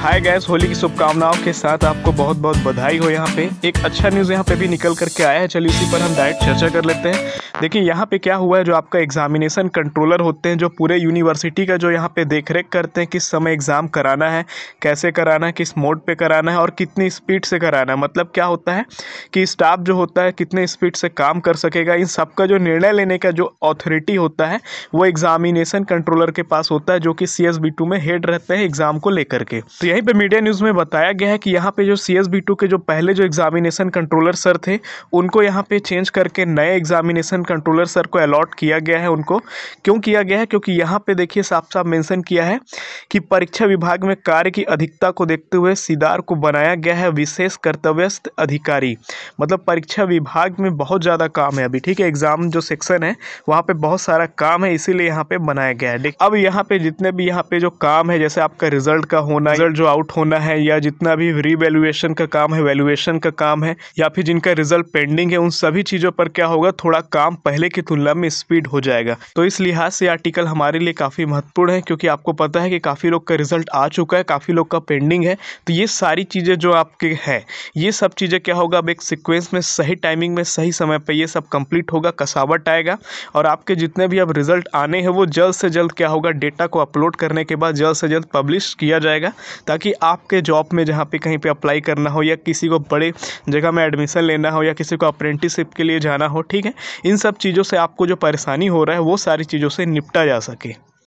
hi guys Holi की शुभकामनाओं के साथ आपको बहुत बहुत बधाई हो यहाँ पे एक अच्छा न्यूज़ यहाँ पे भी निकल करके आया है चलिए उसी पर हम डायरेक्ट चर्चा कर लेते हैं देखिए यहाँ पे क्या हुआ है जो आपका एग्जामिनेशन कंट्रोलर होते हैं जो पूरे यूनिवर्सिटी का जो यहाँ पे देख रेख करते हैं किस समय एग्ज़ाम कराना है कैसे कराना है किस मोड पे कराना है और कितनी स्पीड से कराना है मतलब क्या होता है कि स्टाफ जो होता है कितने स्पीड से काम कर सकेगा इन सब का जो निर्णय लेने का जो ऑथोरिटी होता है वो एग्जामिनेशन कंट्रोलर के पास होता है जो कि सी में हेड रहते हैं एग्ज़ाम को लेकर के तो यहीं पर मीडिया न्यूज़ में बताया गया है कि यहाँ पर जो सी के जो पहले जो एग्जामिनेशन कंट्रोलर सर थे उनको यहाँ पर चेंज करके नए एग्जामिनेशन कंट्रोलर सर को अलॉट किया गया है उनको क्यों किया गया है क्योंकि यहाँ पे देखिए साफ साफ मेंशन किया है कि परीक्षा विभाग में कार्य की अधिकता को देखते हुए सिदार को बनाया गया है विशेष कर्तव्यस्थ अधिकारी मतलब परीक्षा विभाग में बहुत ज़्यादा काम है अभी ठीक है एग्ज़ाम जो सेक्शन है वहाँ पर बहुत सारा काम है इसीलिए यहाँ पर बनाया गया है अब यहाँ पर जितने भी यहाँ पर जो काम है जैसे आपका रिजल्ट का होना रिजल्ट जो आउट होना है या जितना भी रीवैल्यूएशन का काम है वैल्यूएशन का काम है या फिर जिनका रिजल्ट पेंडिंग है उन सभी चीज़ों पर क्या होगा थोड़ा काम पहले की तुलना में स्पीड हो जाएगा तो इस लिहाज से आर्टिकल हमारे लिए काफ़ी महत्वपूर्ण है क्योंकि आपको पता है कि काफ़ी लोग का रिजल्ट आ चुका है काफ़ी लोग का पेंडिंग है तो ये सारी चीज़ें जो आपके हैं ये सब चीज़ें क्या होगा अब एक सिक्वेंस में सही टाइमिंग में सही समय पर ये सब कंप्लीट होगा कसावट आएगा और आपके जितने भी अब रिजल्ट आने हैं वो जल्द से जल्द क्या होगा डेटा को अपलोड करने के बाद जल्द से जल्द पब्लिश किया जाएगा ताकि आपके जॉब में जहाँ पे कहीं पे अप्लाई करना हो या किसी को बड़े जगह में एडमिशन लेना हो या किसी को अप्रेंटिसिप के लिए जाना हो ठीक है इन सब सब चीज़ों से आपको जो परेशानी हो रहा है वो सारी चीज़ों से निपटा जा सके